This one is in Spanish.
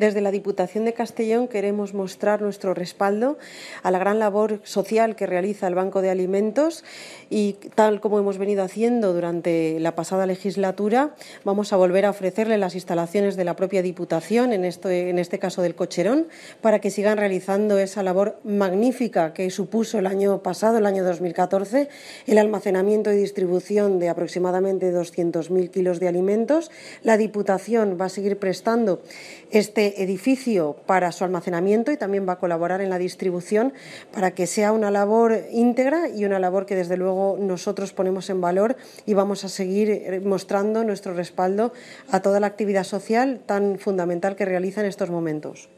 Desde la Diputación de Castellón queremos mostrar nuestro respaldo a la gran labor social que realiza el Banco de Alimentos y tal como hemos venido haciendo durante la pasada legislatura, vamos a volver a ofrecerle las instalaciones de la propia Diputación, en este, caso del Cocherón, para que sigan realizando esa labor magnífica que supuso el año pasado, el año 2014, el almacenamiento y distribución de aproximadamente 200.000 kilos de alimentos. La Diputación va a seguir prestando este edificio para su almacenamiento y también va a colaborar en la distribución para que sea una labor íntegra y una labor que desde luego nosotros ponemos en valor y vamos a seguir eh, mostrando nuestro respaldo a toda la actividad social tan fundamental que realiza en estos momentos.